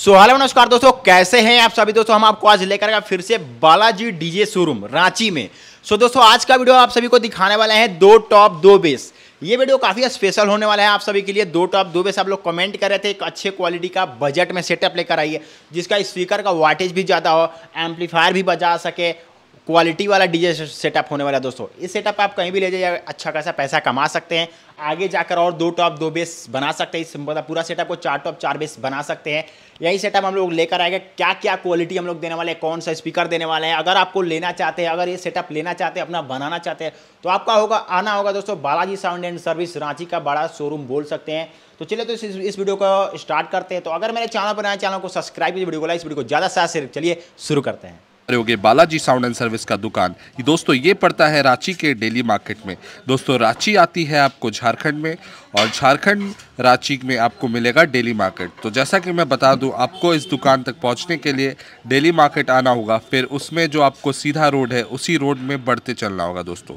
so hello नमस्कार दोस्तों कैसे हैं आप सभी दोस्तों हम आपको आज लेकर आए फिर से बालाजी डीजे शोरूम रांची में सो so, दोस्तों आज का वीडियो आप सभी को दिखाने वाले हैं दो टॉप दो बेस ये वीडियो काफ़ी स्पेशल होने वाला है आप सभी के लिए दो टॉप दो बेस आप लोग कमेंट कर रहे थे एक अच्छे क्वालिटी का बजट में सेटअप लेकर आइए जिसका स्पीकर का वाटेज भी ज़्यादा हो एम्पलीफायर भी बजा सके क्वालिटी वाला डीजे सेटअप होने वाला है दोस्तों इस सेटअप आप कहीं भी ले जाइए अच्छा खासा पैसा कमा सकते हैं आगे जाकर और दो टॉप दो बेस बना सकते हैं इस मतलब पूरा सेटअप को चार टॉप चार बेस बना सकते हैं यही सेटअप हम लोग लेकर आएगा क्या क्या क्वालिटी हम लोग देने वाले हैं कौन सा स्पीकर देने वाले हैं अगर आपको लेना चाहते हैं अगर ये सेटअप लेना चाहते हैं अपना बनाना चाहते हैं तो आपका होगा आना होगा दोस्तों Balaji sound and service Ranchi का बड़ा शोरूम बोल सकते हैं तो चलिए तो इस, इस वीडियो को स्टार्ट करते हैं तो अगर मेरे चैनल पर चैनल को सब्सक्राइब इस वीडियो को लाइक इस वीडियो को ज़्यादा से ज़्यादा चलिए शुरू करते हैं योगे बालाजी साउंड एंड सर्विस का दुकान दोस्तों ये पड़ता है रांची के डेली मार्केट में दोस्तों रांची आती है आपको झारखंड में और झारखंड रांची में आपको मिलेगा डेली मार्केट तो जैसा कि मैं बता दूं आपको इस दुकान तक पहुंचने के लिए डेली मार्केट आना होगा फिर उसमें जो आपको सीधा रोड है उसी रोड में बढ़ते चलना होगा दोस्तों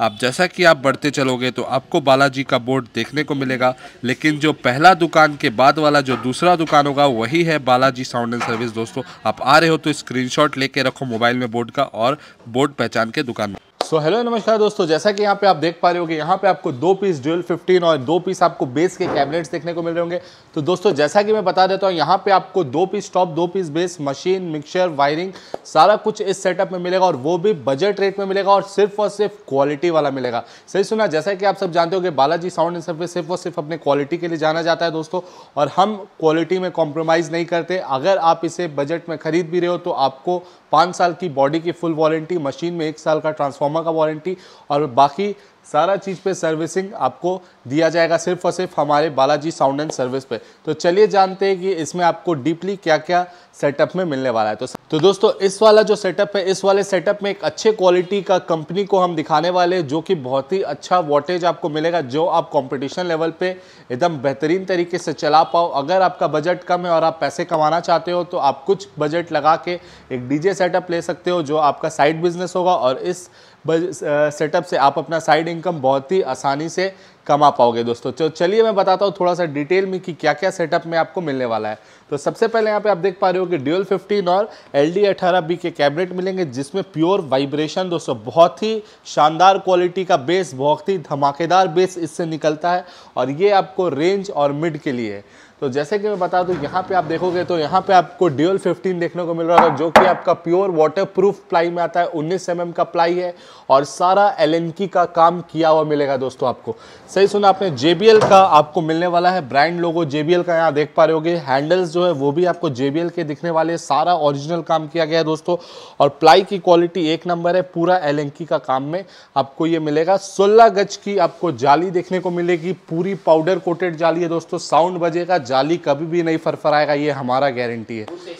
आप जैसा कि आप बढ़ते चलोगे तो आपको बालाजी का बोर्ड देखने को मिलेगा लेकिन जो पहला दुकान के बाद वाला जो दूसरा दुकान होगा वही है बालाजी साउंड एंड सर्विस दोस्तों आप आ रहे हो तो स्क्रीनशॉट लेके रखो मोबाइल में बोर्ड का और बोर्ड पहचान के दुकान में सो हेलो नमस्कार दोस्तों जैसा कि यहाँ पे आप देख पा रहे कि यहाँ पे आपको दो पीस ड्यूल 15 और दो पीस आपको बेस के कैबिनेट्स देखने को मिल रहे होंगे तो दोस्तों जैसा कि मैं बता देता हूँ यहाँ पे आपको दो पीस टॉप दो piece base machine mixer wiring सारा कुछ इस सेटअप में मिलेगा और वो भी बजट रेट में मिलेगा और सिर्फ और सिर्फ क्वालिटी वाला मिलेगा सही सुना जैसा कि आप सब जानते हो कि बालाजी साउंड एंड सिर्फ और सिर्फ अपने क्वालिटी के लिए जाना जाता है दोस्तों और हम क्वालिटी में कॉम्प्रोमाइज़ नहीं करते अगर आप इसे बजट में खरीद भी रहे हो तो आपको पाँच साल की बॉडी की फुल वारंटी मशीन में एक साल का ट्रांसफार्मर का वारंटी और बाकी सारा चीज़ पे सर्विसिंग आपको दिया जाएगा सिर्फ और सिर्फ हमारे बालाजी साउंड एंड सर्विस पे तो चलिए जानते हैं कि इसमें आपको डीपली क्या क्या सेटअप में मिलने वाला है तो तो दोस्तों इस वाला जो सेटअप है इस वाले सेटअप में एक अच्छे क्वालिटी का कंपनी को हम दिखाने वाले जो कि बहुत ही अच्छा वोटेज आपको मिलेगा जो आप कॉम्पिटिशन लेवल पर एकदम बेहतरीन तरीके से चला पाओ अगर आपका बजट कम है और आप पैसे कमाना चाहते हो तो आप कुछ बजट लगा के एक डीजे सेटअप ले सकते हो जो आपका साइड बिजनेस होगा और इस सेटअप से आप अपना साइड इनकम बहुत ही आसानी से कमा पाओगे दोस्तों तो चलिए मैं बताता हूँ थोड़ा सा डिटेल में कि क्या क्या सेटअप में आपको मिलने वाला है तो सबसे पहले यहाँ पे आप देख पा रहे हो कि ड्यूल 15 और एल डी अठारह बी के कैबिनेट मिलेंगे जिसमें प्योर वाइब्रेशन दोस्तों बहुत ही शानदार क्वालिटी का बेस बहुत ही धमाकेदार बेस इससे निकलता है और ये आपको रेंज और मिड के लिए है तो जैसे कि मैं बता दूं यहाँ पे आप देखोगे तो यहाँ पे आपको ड्यूअल 15 देखने को मिल रहा है जो कि आपका प्योर वाटरप्रूफ प्लाई में आता है 19 एम mm का प्लाई है और सारा एल का, का काम किया हुआ मिलेगा दोस्तों आपको सही सुना आपने जे का आपको मिलने वाला है ब्रांड लोगो जे का यहाँ देख पा रहे होगे हैंडल्स जो है वो भी आपको जे के दिखने वाले सारा ऑरिजिनल काम किया गया है दोस्तों और प्लाई की क्वालिटी एक नंबर है पूरा एल का काम में आपको ये मिलेगा सोलह गज की आपको जाली देखने को मिलेगी पूरी पाउडर कोटेड जाली है दोस्तों साउंड बजेगा जाली कभी भी नहीं फरफराएगा ये हमारा गारंटी है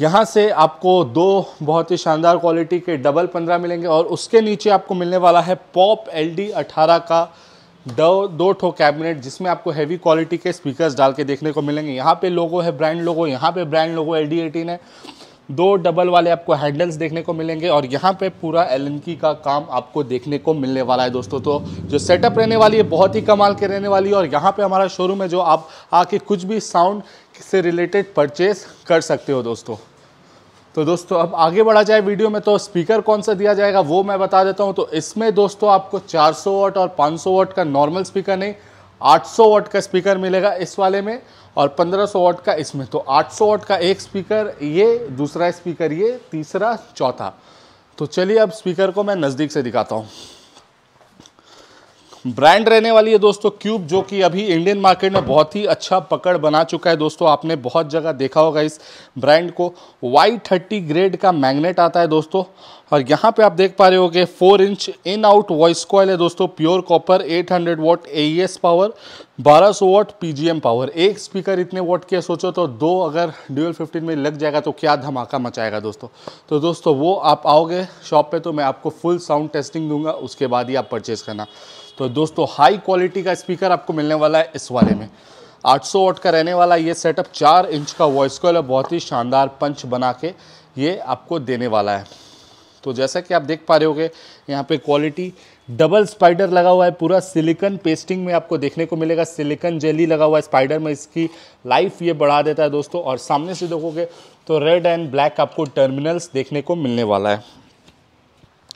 यहाँ से आपको दो बहुत ही शानदार क्वालिटी के डबल पंद्रह मिलेंगे और उसके नीचे आपको मिलने वाला है पॉप एल डी अठारह का दो दो ठो कैबिनेट जिसमें आपको हैवी क्वालिटी के स्पीकर्स डाल के देखने को मिलेंगे यहाँ पे लोगो है ब्रांड लोगो यहाँ पे brand logo L D eighteen है दो डबल वाले आपको हैंडल्स देखने को मिलेंगे और यहाँ पे पूरा एल का काम आपको देखने को मिलने वाला है दोस्तों तो जो सेटअप रहने वाली है बहुत ही कमाल के रहने वाली है और यहाँ पे हमारा शोरूम है जो आप आके कुछ भी साउंड से रिलेटेड परचेज कर सकते हो दोस्तों तो दोस्तों अब आगे बढ़ा जाए वीडियो में तो स्पीकर कौन सा दिया जाएगा वो मैं बता देता हूँ तो इसमें दोस्तों आपको चार वॉट और पाँच वॉट का नॉर्मल स्पीकर नहीं आठ वॉट का स्पीकर मिलेगा इस वाले में और 1500 वाट का इसमें तो 800 वाट का एक स्पीकर ये दूसरा स्पीकर ये तीसरा चौथा तो चलिए अब स्पीकर को मैं नज़दीक से दिखाता हूँ ब्रांड रहने वाली है दोस्तों क्यूब जो कि अभी इंडियन मार्केट में बहुत ही अच्छा पकड़ बना चुका है दोस्तों आपने बहुत जगह देखा होगा इस ब्रांड को वाई थर्टी ग्रेड का मैग्नेट आता है दोस्तों और यहाँ पे आप देख पा रहे हो कि four inch in out voice coil है दोस्तों pure copper 800 watt A e power 1200 watt P power एक स्पीकर इतने वॉट के सोचो तो दो अगर ड्यूएल 15 में लग जाएगा तो क्या धमाका मचाएगा दोस्तों तो दोस्तों वो आप आओगे शॉप पे तो मैं आपको फुल साउंड टेस्टिंग दूंगा उसके बाद ही आप परचेज़ करना तो दोस्तों हाई क्वालिटी का स्पीकर आपको मिलने वाला है इस वाले में 800 सौ का रहने वाला ये सेटअप चार इंच का वॉइस कॉल है बहुत ही शानदार पंच बना के ये आपको देने वाला है तो जैसा कि आप देख पा रहे होगे यहाँ पे क्वालिटी डबल स्पाइडर लगा हुआ है पूरा सिलिकन पेस्टिंग में आपको देखने को मिलेगा सिलिकन जेली लगा हुआ है स्पाइडर में इसकी लाइफ ये बढ़ा देता है दोस्तों और सामने से देखोगे तो रेड एंड ब्लैक आपको टर्मिनल्स देखने को मिलने वाला है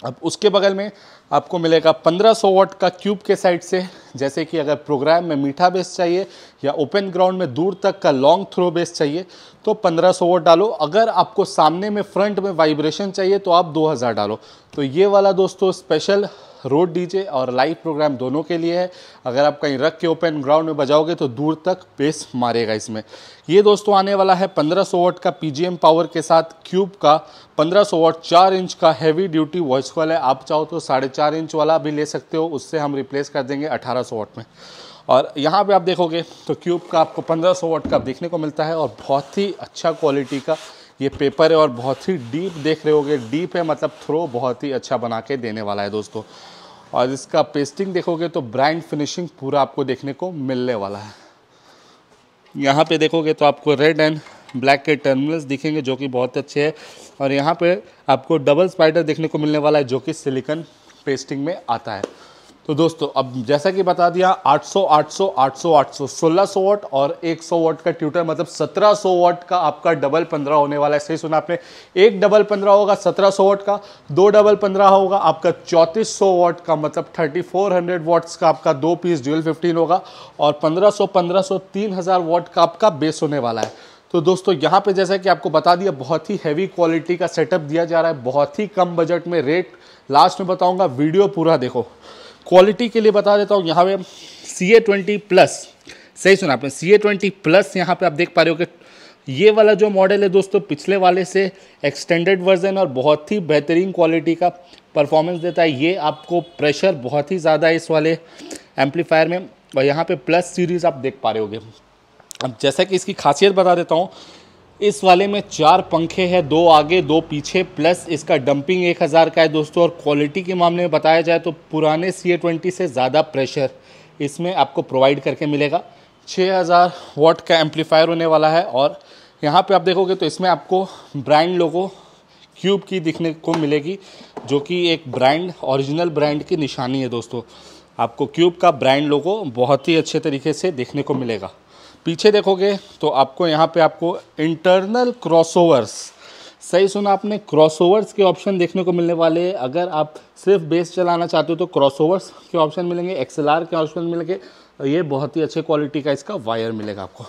अब उसके बगल में आपको मिलेगा 1500 वाट का क्यूब के साइड से जैसे कि अगर प्रोग्राम में मीठा बेस चाहिए या ओपन ग्राउंड में दूर तक का लॉन्ग थ्रो बेस चाहिए तो 1500 वोट डालो अगर आपको सामने में फ्रंट में वाइब्रेशन चाहिए तो आप 2000 डालो तो ये वाला दोस्तों स्पेशल रोड डीजे और लाइव प्रोग्राम दोनों के लिए है अगर आप कहीं रख के ओपन ग्राउंड में बजाओगे तो दूर तक बेस मारेगा इसमें ये दोस्तों आने वाला है 1500 वोट का पी पावर के साथ क्यूब का 1500 वॉट चार इंच का हैवी ड्यूटी वॉइस कॉल है आप चाहो तो साढ़े चार इंच वाला भी ले सकते हो उससे हम रिप्लेस कर देंगे सौ वोट में और यहाँ पर आप देखोगे तो क्यूब का आपको सौ वोट का देखने को मिलता है और बहुत ही अच्छा क्वालिटी का ये पेपर है और बहुत ही डीप देख रहे होगे डीप है मतलब थ्रो बहुत ही अच्छा बना के देने वाला है दोस्तों और इसका पेस्टिंग देखोगे तो ब्राइंड फिनिशिंग पूरा आपको देखने को मिलने वाला है यहाँ पे देखोगे तो आपको रेड एंड ब्लैक के टर्मिनल्स दिखेंगे जो कि बहुत अच्छे हैं और यहाँ पे आपको डबल स्पाइडर देखने को मिलने वाला है जो कि सिलिकन पेस्टिंग में आता है तो दोस्तों अब जैसा कि बता दिया 800 800 800 800 1600 वाट और 100 वाट का ट्यूटर मतलब 1700 वाट का आपका डबल पंद्रह होने वाला है सही सुना आपने एक डबल पंद्रह होगा 1700 वाट का दो डबल पंद्रह होगा आपका 3400 वाट का मतलब 3400 वॉट्स का आपका दो पीस ड्यूल 15 होगा और 1500 1500 3000 वाट का आपका बेस होने वाला है तो दोस्तों यहाँ पे जैसा कि आपको बता दिया बहुत ही हैवी क्वालिटी का सेटअप दिया जा रहा है बहुत ही कम बजट में रेट लास्ट में बताऊँगा वीडियो पूरा देखो क्वालिटी के लिए बता देता हूँ यहाँ पे सी ए ट्वेंटी प्लस सही सुना आपने सी ए ट्वेंटी प्लस यहाँ पे आप देख पा रहे हो कि ये वाला जो मॉडल है दोस्तों पिछले वाले से एक्सटेंडेड वर्जन और बहुत ही बेहतरीन क्वालिटी का परफॉर्मेंस देता है ये आपको प्रेशर बहुत ही ज़्यादा है इस वाले एम्पलीफायर में और यहाँ पे प्लस सीरीज़ आप देख पा रहे होगे अब जैसा कि इसकी खासियत बता देता हूँ इस वाले में चार पंखे हैं दो आगे दो पीछे प्लस इसका डंपिंग एक हज़ार का है दोस्तों और क्वालिटी के मामले में बताया जाए तो पुराने सी ए ट्वेंटी से ज़्यादा प्रेशर इसमें आपको प्रोवाइड करके मिलेगा छः हज़ार वॉट का एम्पलीफायर होने वाला है और यहाँ पे आप देखोगे तो इसमें आपको ब्रांड लोगो क्यूब की दिखने को मिलेगी जो कि एक ब्रांड ऑरिजिनल ब्रांड की निशानी है दोस्तों आपको क्यूब का ब्रांड लोगो बहुत ही अच्छे तरीके से देखने को मिलेगा पीछे देखोगे तो आपको यहाँ पे आपको इंटरनल क्रॉसओवर्स सही सुना आपने क्रॉसओवर्स के ऑप्शन देखने को मिलने वाले हैं अगर आप सिर्फ बेस चलाना चाहते हो तो क्रॉसओवर्स के ऑप्शन मिलेंगे एक्सएलआर के ऑप्शन मिलेंगे और ये बहुत ही अच्छे क्वालिटी का इसका वायर मिलेगा आपको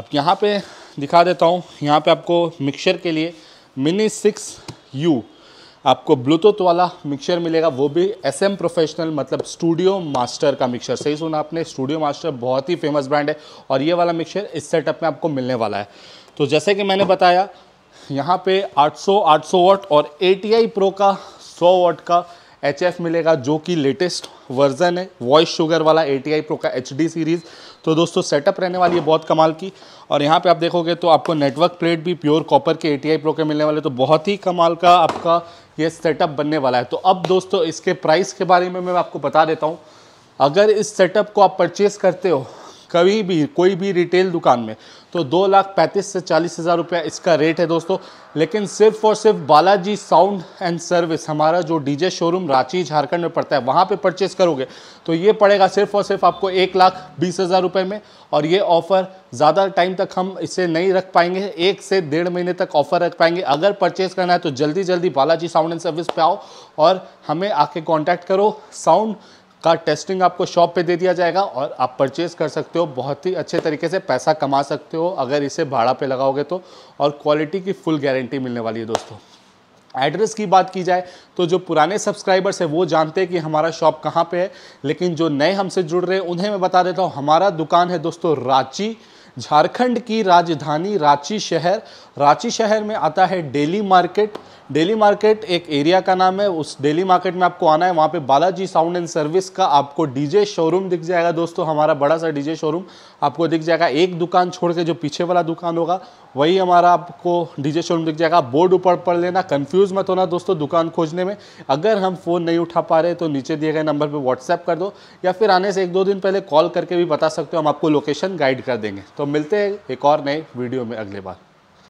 अब यहाँ पे दिखा देता हूँ यहाँ पे आपको मिक्सर के लिए मिनी सिक्स यू आपको ब्लूटूथ वाला मिक्सर मिलेगा वो भी एस एम प्रोफेशनल मतलब स्टूडियो मास्टर का मिक्सर सही सुना आपने स्टूडियो मास्टर बहुत ही फेमस ब्रांड है और ये वाला मिक्सर इस सेटअप में आपको मिलने वाला है तो जैसे कि मैंने बताया यहाँ पे 800 800 वॉट और ए टी आई प्रो का 100 वॉट का एच एफ मिलेगा जो कि लेटेस्ट वर्जन है वॉइस शुगर वाला ए टी आई प्रो का एच डी सीरीज़ तो दोस्तों सेटअप रहने वाली है बहुत कमाल की और यहाँ पे आप देखोगे तो आपको नेटवर्क प्लेट भी प्योर कॉपर के ए टी प्रो के मिलने वाले तो बहुत ही कमाल का आपका ये सेटअप बनने वाला है तो अब दोस्तों इसके प्राइस के बारे में मैं आपको बता देता हूँ अगर इस सेटअप को आप परचेज़ करते हो कभी भी कोई भी रिटेल दुकान में तो दो लाख पैंतीस से चालीस हज़ार रुपया इसका रेट है दोस्तों लेकिन सिर्फ और सिर्फ बालाजी साउंड एंड सर्विस हमारा जो डीजे शोरूम रांची झारखंड में पड़ता है वहाँ पे परचेस करोगे तो ये पड़ेगा सिर्फ और सिर्फ आपको एक लाख बीस हज़ार रुपये में और ये ऑफ़र ज़्यादा टाइम तक हम इसे नहीं रख पाएंगे एक से डेढ़ महीने तक ऑफ़र रख पाएंगे अगर परचेस करना है तो जल्दी जल्दी बालाजी साउंड एंड सर्विस पे आओ और हमें आके कॉन्टैक्ट करो साउंड का टेस्टिंग आपको शॉप पे दे दिया जाएगा और आप परचेज़ कर सकते हो बहुत ही अच्छे तरीके से पैसा कमा सकते हो अगर इसे भाड़ा पे लगाओगे तो और क्वालिटी की फुल गारंटी मिलने वाली है दोस्तों एड्रेस की बात की जाए तो जो पुराने सब्सक्राइबर्स हैं वो जानते हैं कि हमारा शॉप कहाँ पे है लेकिन जो नए हमसे जुड़ रहे हैं उन्हें मैं बता देता हूँ हमारा दुकान है दोस्तों रांची झारखंड की राजधानी रांची शहर रांची शहर में आता है डेली मार्केट डेली मार्केट एक एरिया का नाम है उस डेली मार्केट में आपको आना है वहाँ पे बालाजी साउंड एंड सर्विस का आपको डीजे शोरूम दिख जाएगा दोस्तों हमारा बड़ा सा डीजे शोरूम आपको दिख जाएगा एक दुकान छोड़ के जो पीछे वाला दुकान होगा वही हमारा आपको डीजे शोरूम दिख जाएगा बोर्ड ऊपर पढ़ लेना कन्फ्यूज़ मत होना दोस्तों दुकान खोजने में अगर हम फ़ोन नहीं उठा पा रहे तो नीचे दिए गए नंबर पर व्हाट्सएप कर दो या फिर आने से एक दो दिन पहले कॉल करके भी बता सकते हो हम आपको लोकेशन गाइड कर देंगे तो मिलते हैं एक और नए वीडियो में अगले बार